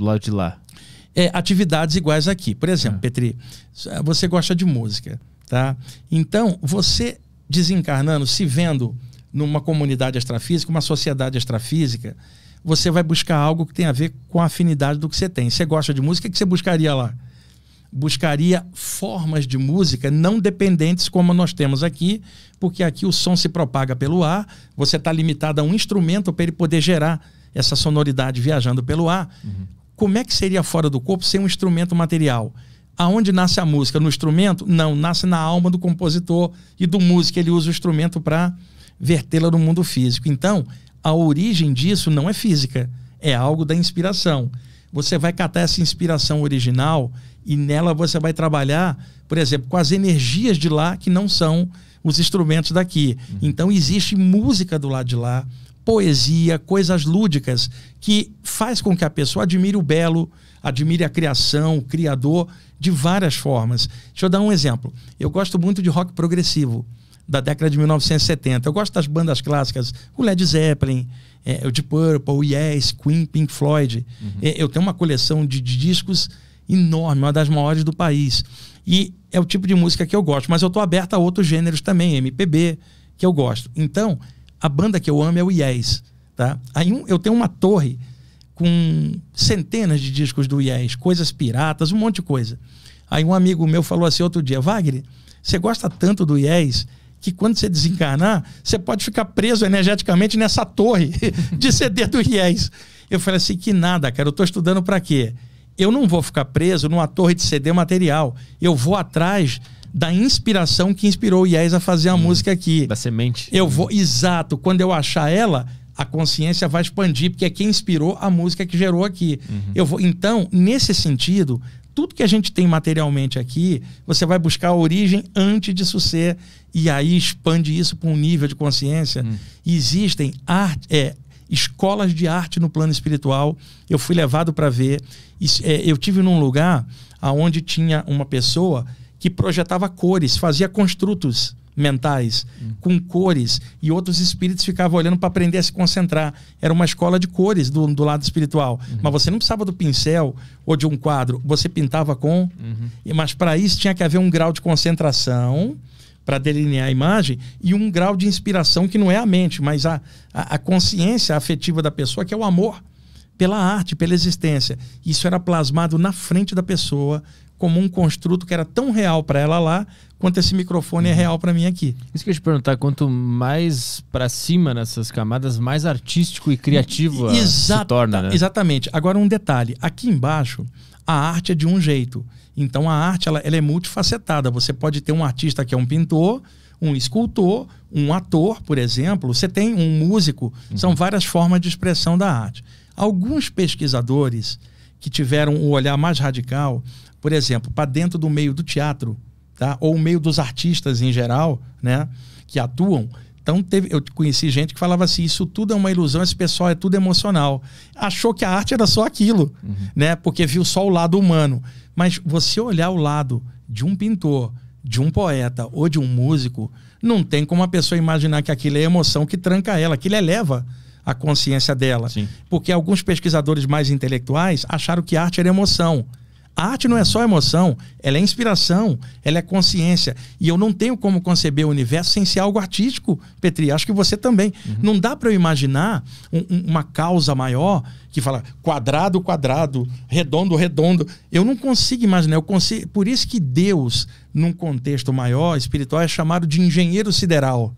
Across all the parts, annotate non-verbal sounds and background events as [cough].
do lado de lá? É, atividades iguais aqui. Por exemplo, é. Petri, você gosta de música, tá? Então, você desencarnando, se vendo numa comunidade extrafísica, uma sociedade extrafísica, você vai buscar algo que tem a ver com a afinidade do que você tem. Você gosta de música, o que você buscaria lá? Buscaria formas de música não dependentes como nós temos aqui, porque aqui o som se propaga pelo ar, você está limitado a um instrumento para ele poder gerar essa sonoridade viajando pelo ar. Uhum. Como é que seria fora do corpo sem um instrumento material? Aonde nasce a música? No instrumento? Não, nasce na alma do compositor e do músico. Ele usa o instrumento para vertê-la no mundo físico. Então, a origem disso não é física, é algo da inspiração. Você vai catar essa inspiração original e nela você vai trabalhar, por exemplo, com as energias de lá que não são os instrumentos daqui. Uhum. Então existe música do lado de lá, poesia, coisas lúdicas que faz com que a pessoa admire o belo, admire a criação, o criador de várias formas. Deixa eu dar um exemplo. Eu gosto muito de rock progressivo da década de 1970. Eu gosto das bandas clássicas, o Led Zeppelin, é, o Deep Purple, Yes, Queen, Pink Floyd. Uhum. É, eu tenho uma coleção de, de discos enorme, uma das maiores do país. E é o tipo de música que eu gosto, mas eu estou aberto a outros gêneros também, MPB, que eu gosto. Então, a banda que eu amo é o Yes. Tá? Aí um, eu tenho uma torre com centenas de discos do Yes, coisas piratas, um monte de coisa. Aí um amigo meu falou assim outro dia, Wagner, você gosta tanto do Yes que quando você desencarnar, você pode ficar preso energeticamente nessa torre [laughs] de CD do Yes. Eu falei assim, que nada, cara, eu estou estudando para quê? Eu não vou ficar preso numa torre de CD material. Eu vou atrás da inspiração que inspirou o Yes a fazer a hum, música aqui. Da semente. Eu vou, exato, quando eu achar ela, a consciência vai expandir, porque é quem inspirou a música que gerou aqui. Uhum. Eu vou, então, nesse sentido, tudo que a gente tem materialmente aqui, você vai buscar a origem antes disso ser, e aí expande isso para um nível de consciência. Uhum. Existem é, escolas de arte no plano espiritual. Eu fui levado para ver. Isso, é, eu tive num lugar aonde tinha uma pessoa que projetava cores, fazia construtos mentais hum. com cores e outros espíritos ficavam olhando para aprender a se concentrar. Era uma escola de cores do, do lado espiritual. Uhum. Mas você não precisava do pincel ou de um quadro, você pintava com. Uhum. Mas para isso tinha que haver um grau de concentração para delinear a imagem e um grau de inspiração que não é a mente, mas a, a, a consciência afetiva da pessoa, que é o amor pela arte, pela existência. Isso era plasmado na frente da pessoa como um construto que era tão real para ela lá, quanto esse microfone é uhum. é real para mim aqui. Isso que eu ia te perguntar, quanto mais para cima nessas camadas, mais artístico e criativo se torna, né? Exatamente. Agora um detalhe, aqui embaixo a arte é de um jeito. Então a arte ela, ela é multifacetada. Você pode ter um artista que é um pintor, um escultor, um ator, por exemplo, você tem um músico, uhum. são várias formas de expressão da arte. Alguns pesquisadores que tiveram o olhar mais radical por exemplo, para dentro do meio do teatro, tá? ou o meio dos artistas em geral, né? que atuam. Então teve, eu conheci gente que falava assim, isso tudo é uma ilusão, esse pessoal é tudo emocional. Achou que a arte era só aquilo, uhum. né? Porque viu só o lado humano. Mas você olhar o lado de um pintor, de um poeta ou de um músico, não tem como a pessoa imaginar que aquilo é emoção que tranca ela, aquilo eleva a consciência dela. Sim. Porque alguns pesquisadores mais intelectuais acharam que arte era emoção. A arte não é só emoção, ela é inspiração, ela é consciência. E eu não tenho como conceber o universo sem ser algo artístico, Petri. Acho que você também. Uhum. Não dá para eu imaginar um, um, uma causa maior que fala quadrado, quadrado, redondo, redondo. Eu não consigo imaginar. Eu consigo... Por isso que Deus, num contexto maior, espiritual, é chamado de engenheiro sideral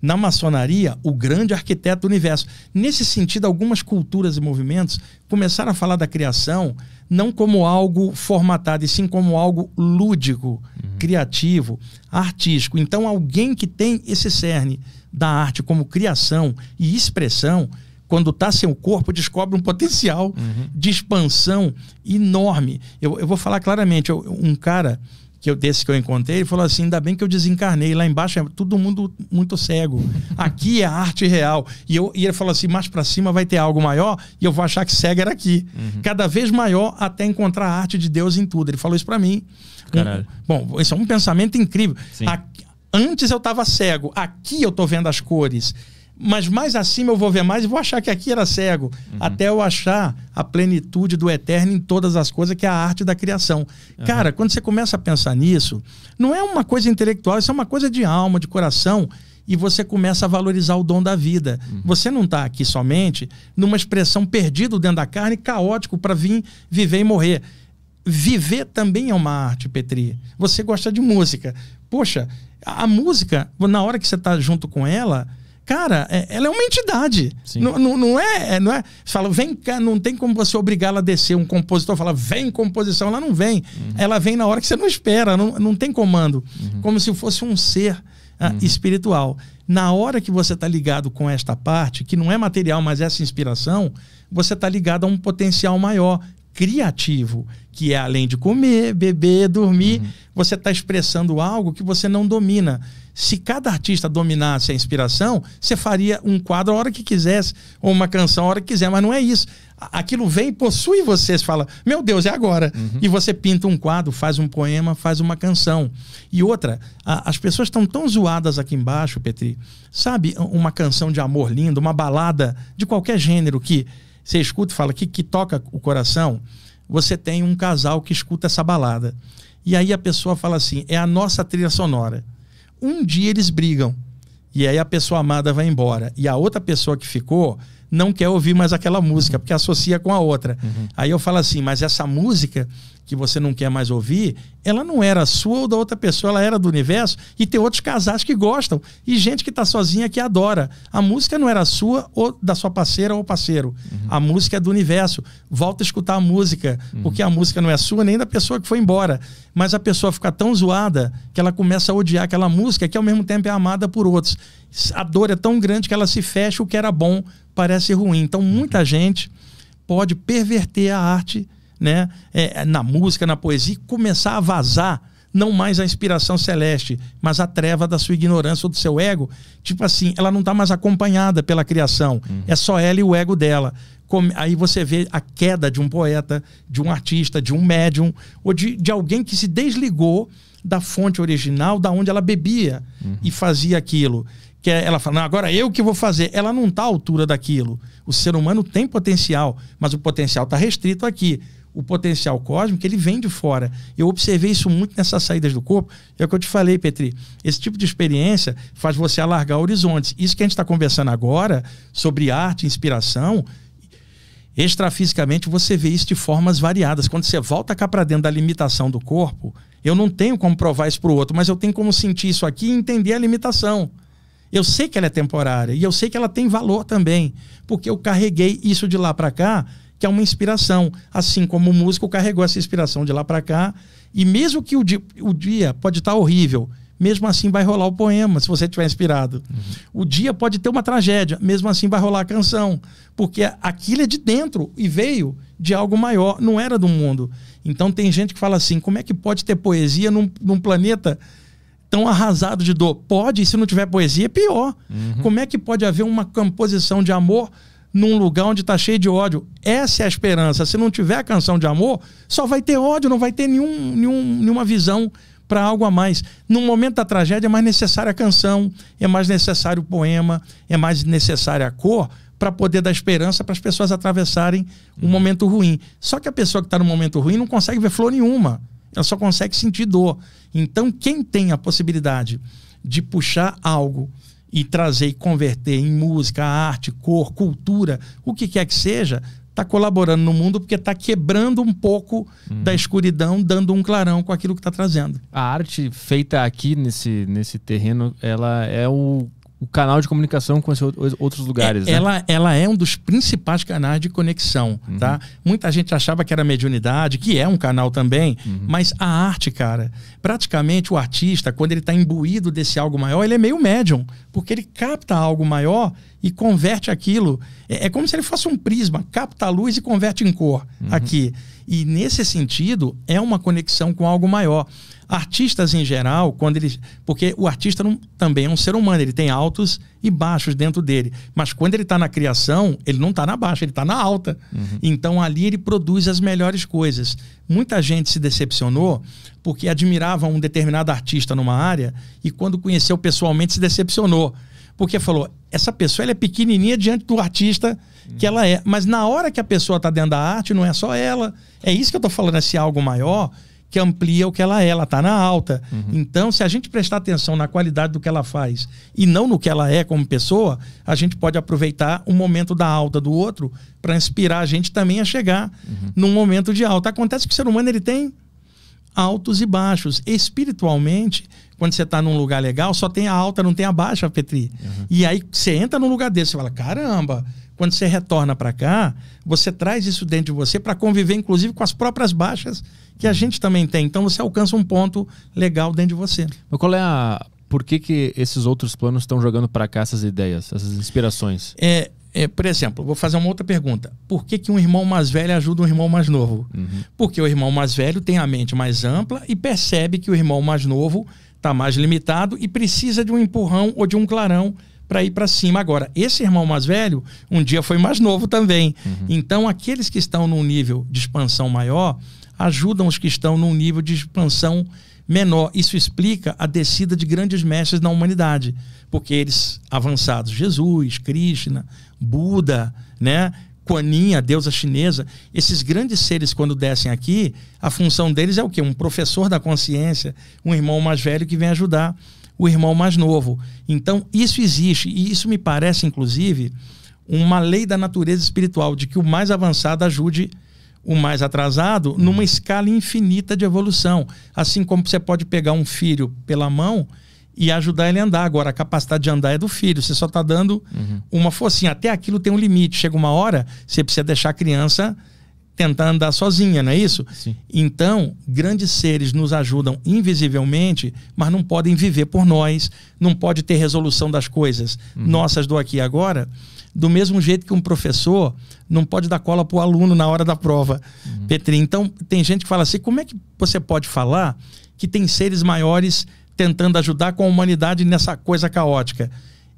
na maçonaria, o grande arquiteto do universo. Nesse sentido, algumas culturas e movimentos começaram a falar da criação não como algo formatado, e sim como algo lúdico, uhum. criativo, artístico. Então, alguém que tem esse cerne da arte como criação e expressão, quando está sem o corpo, descobre um potencial uhum. de expansão enorme. Eu, eu, vou falar claramente, eu, um cara que eu, desse que eu encontrei, ele falou assim: ainda bem que eu desencarnei, lá embaixo é todo mundo muito cego. Aqui é a arte real. E, eu, e ele falou assim: mais para cima vai ter algo maior, e eu vou achar que cego era aqui. Uhum. Cada vez maior até encontrar a arte de Deus em tudo. Ele falou isso para mim. Um, bom, isso é um pensamento incrível. antes eu estava cego, aqui eu tô vendo as cores mas mais acima eu vou ver mais e vou achar que aqui era cego, uhum. até eu achar a plenitude do eterno em todas as coisas, que é a arte da criação. Uhum. Cara, quando você começa a pensar nisso, não é uma coisa intelectual, isso é uma coisa de alma, de coração, e você começa a valorizar o dom da vida. Uhum. Você não está aqui somente numa expressão perdido dentro da carne, caótico para vir viver e morrer. Viver também é uma arte, Petri. Você gosta de música. Poxa, a música, na hora que você está junto com ela, Cara, é, ela é uma entidade. Não, não, é, é, não é. Você fala, vem cá, não tem como você obrigá-la a descer. Um compositor fala, vem composição, ela não vem. Uhum. Ela vem na hora que você não espera, não, não tem comando. Uhum. Como se fosse um ser ah, uhum. espiritual. Na hora que você está ligado com esta parte, que não é material, mas essa inspiração, você está ligado a um potencial maior, criativo, que é além de comer, beber, dormir, uhum. você está expressando algo que você não domina. Se cada artista dominasse a inspiração, você faria um quadro a hora que quisesse, ou uma canção a hora que quiser, mas não é isso. Aquilo vem, possui você, você fala, meu Deus, é agora. Uhum. E você pinta um quadro, faz um poema, faz uma canção. E outra, a, as pessoas estão tão zoadas aqui embaixo, Petri. Sabe, uma canção de amor linda, uma balada de qualquer gênero que você escuta e fala que que toca o coração, você tem um casal que escuta essa balada. E aí a pessoa fala assim: é a nossa trilha sonora. Um dia eles brigam. E aí a pessoa amada vai embora. E a outra pessoa que ficou não quer ouvir mais aquela música, porque associa com a outra. Uhum. Aí eu falo assim: mas essa música que você não quer mais ouvir, ela não era sua ou da outra pessoa, ela era do universo. E tem outros casais que gostam e gente que está sozinha que adora. A música não era sua ou da sua parceira ou parceiro. Uhum. A música é do universo. Volta a escutar a música, uhum. porque a música não é sua nem da pessoa que foi embora. Mas a pessoa fica tão zoada que ela começa a odiar aquela música que ao mesmo tempo é amada por outros. A dor é tão grande que ela se fecha, o que era bom parece ruim. Então muita uhum. gente pode perverter a arte né, é, na música, na poesia, e começar a vazar não mais a inspiração celeste, mas a treva da sua ignorância ou do seu ego. Tipo assim, ela não está mais acompanhada pela criação, uhum. é só ela e o ego dela. Como, aí você vê a queda de um poeta, de um artista, de um médium, ou de, de alguém que se desligou da fonte original, da onde ela bebia uhum. e fazia aquilo. Que é, ela fala, agora eu que vou fazer. Ela não está à altura daquilo. O ser humano tem potencial, mas o potencial está restrito aqui o potencial cósmico, ele vem de fora. Eu observei isso muito nessas saídas do corpo. É o que eu te falei, Petri. Esse tipo de experiência faz você alargar horizontes. Isso que a gente está conversando agora sobre arte, inspiração, extrafisicamente você vê isso de formas variadas. Quando você volta cá para dentro da limitação do corpo, eu não tenho como provar isso para o outro, mas eu tenho como sentir isso aqui e entender a limitação. Eu sei que ela é temporária e eu sei que ela tem valor também, porque eu carreguei isso de lá para cá que é uma inspiração. Assim como o músico carregou essa inspiração de lá para cá. E mesmo que o dia, o dia pode estar tá horrível, mesmo assim vai rolar o poema, se você estiver inspirado. Uhum. O dia pode ter uma tragédia, mesmo assim vai rolar a canção, porque aquilo é de dentro e veio de algo maior, não era do mundo. Então tem gente que fala assim: como é que pode ter poesia num, num planeta tão arrasado de dor? Pode, e se não tiver poesia, é pior. Uhum. Como é que pode haver uma composição de amor num lugar onde está cheio de ódio. Essa é a esperança. Se não tiver a canção de amor, só vai ter ódio, não vai ter nenhum, nenhum nenhuma visão para algo a mais. No momento da tragédia é mais necessária a canção, é mais necessário o poema, é mais necessária a cor para poder dar esperança para as pessoas atravessarem um uhum. momento ruim. Só que a pessoa que está no momento ruim não consegue ver flor nenhuma, ela só consegue sentir dor. Então, quem tem a possibilidade de puxar algo e trazer e converter em música, arte, cor, cultura, o que quer que seja, está colaborando no mundo porque está quebrando um pouco hum. da escuridão, dando um clarão com aquilo que está trazendo. A arte feita aqui nesse, nesse terreno, ela é o o canal de comunicação com outros lugares. É, né? ela, ela é um dos principais canais de conexão, uhum. tá? Muita gente achava que era mediunidade, que é um canal também, uhum. mas a arte, cara, praticamente o artista, quando ele está imbuído desse algo maior, ele é meio médium, porque ele capta algo maior e converte aquilo. É, é como se ele fosse um prisma, capta a luz e converte em cor uhum. aqui. E nesse sentido, é uma conexão com algo maior. Artistas em geral, quando eles. Porque o artista não, também é um ser humano, ele tem altos e baixos dentro dele. Mas quando ele está na criação, ele não está na baixa, ele está na alta. Uhum. Então ali ele produz as melhores coisas. Muita gente se decepcionou porque admirava um determinado artista numa área e quando conheceu pessoalmente se decepcionou porque falou, essa pessoa ela é pequenininha diante do artista que ela é. Mas na hora que a pessoa está dentro da arte, não é só ela. É isso que eu estou falando, esse algo maior que amplia o que ela é. Ela está na alta. Uhum. Então, se a gente prestar atenção na qualidade do que ela faz e não no que ela é como pessoa, a gente pode aproveitar o um momento da alta do outro para inspirar a gente também a chegar uhum. num momento de alta. Acontece que o ser humano ele tem altos e baixos. Espiritualmente, quando você está num lugar legal, só tem a alta, não tem a baixa, Petri. Uhum. E aí você entra num lugar desse, você fala, caramba. Quando você retorna para cá, você traz isso dentro de você para conviver, inclusive, com as próprias baixas que a gente também tem. Então você alcança um ponto legal dentro de você. Mas qual é a por que, que esses outros planos estão jogando para cá essas ideias, essas inspirações? É, é, por exemplo, vou fazer uma outra pergunta. Por que, que um irmão mais velho ajuda um irmão mais novo? Uhum. Porque o irmão mais velho tem a mente mais ampla e percebe que o irmão mais novo está mais limitado e precisa de um empurrão ou de um clarão para ir para cima. Agora, esse irmão mais velho, um dia foi mais novo também. Uhum. Então, aqueles que estão num nível de expansão maior, ajudam os que estão num nível de expansão menor. Isso explica a descida de grandes mestres na humanidade, porque eles avançados, Jesus, Krishna, Buda, né? Quaninha, a deusa chinesa, esses grandes seres, quando descem aqui, a função deles é o quê? Um professor da consciência, um irmão mais velho que vem ajudar o irmão mais novo. Então, isso existe, e isso me parece, inclusive, uma lei da natureza espiritual, de que o mais avançado ajude o mais atrasado numa uhum. escala infinita de evolução. Assim como você pode pegar um filho pela mão e ajudar ele a andar. Agora, a capacidade de andar é do filho, você só está dando uhum. uma forcinha. Até aquilo tem um limite. Chega uma hora, você precisa deixar a criança tentar andar sozinha, não é isso? Sim. Então, grandes seres nos ajudam invisivelmente, mas não podem viver por nós, não pode ter resolução das coisas uhum. nossas do aqui e agora do mesmo jeito que um professor não pode dar cola para o aluno na hora da prova, uhum. Petri. Então, tem gente que fala assim: como é que você pode falar que tem seres maiores tentando ajudar com a humanidade nessa coisa caótica?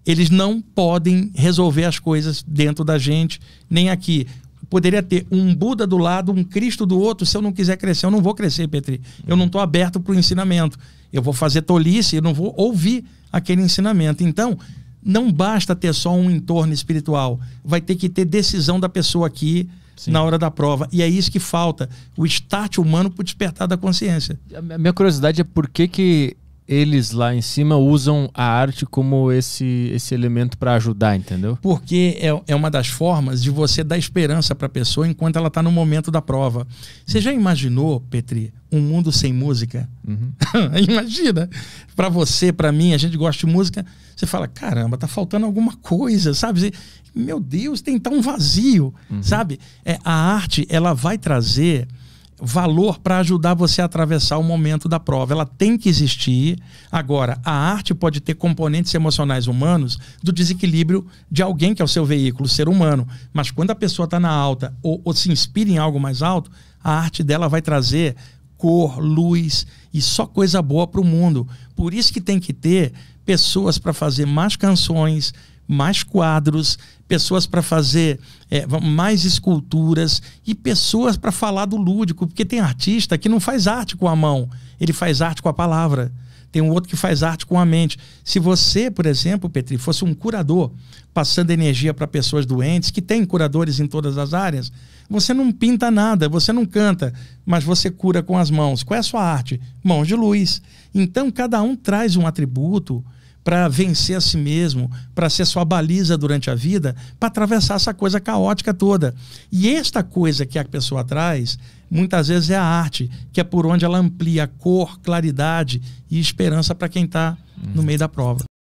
Eles não podem resolver as coisas dentro da gente, nem aqui. Poderia ter um Buda do lado, um Cristo do outro. Se eu não quiser crescer, eu não vou crescer, Petri. Eu não estou aberto para o ensinamento. Eu vou fazer tolice, eu não vou ouvir aquele ensinamento. Então, não basta ter só um entorno espiritual, vai ter que ter decisão da pessoa aqui Sim. na hora da prova. E é isso que falta, o start humano para o despertar da consciência. A minha curiosidade é por que, que eles lá em cima usam a arte como esse, esse elemento para ajudar, entendeu? Porque é, é uma das formas de você dar esperança para a pessoa enquanto ela está no momento da prova. Você já imaginou, Petri, um mundo sem música? Uhum. [laughs] Imagina! Para você, para mim, a gente gosta de música, você fala, caramba, tá faltando alguma coisa, sabe? Meu Deus, tem tão vazio, uhum. sabe? É, a arte, ela vai trazer valor para ajudar você a atravessar o momento da prova. Ela tem que existir. Agora, a arte pode ter componentes emocionais humanos do desequilíbrio de alguém que é o seu veículo, o ser humano. Mas quando a pessoa está na alta ou, ou se inspira em algo mais alto, a arte dela vai trazer cor, luz e só coisa boa para o mundo. Por isso que tem que ter pessoas para fazer mais canções, mais quadros, pessoas para fazer é, mais esculturas e pessoas para falar do lúdico, porque tem artista que não faz arte com a mão, ele faz arte com a palavra. Tem um outro que faz arte com a mente. Se você, por exemplo, Petri, fosse um curador passando energia para pessoas doentes, que tem curadores em todas as áreas, você não pinta nada, você não canta, mas você cura com as mãos. Qual é a sua arte? Mãos de luz. Então, cada um traz um atributo para vencer a si mesmo, para ser sua baliza durante a vida, para atravessar essa coisa caótica toda. E esta coisa que a pessoa traz, muitas vezes é a arte, que é por onde ela amplia cor, claridade e esperança para quem está no meio da prova.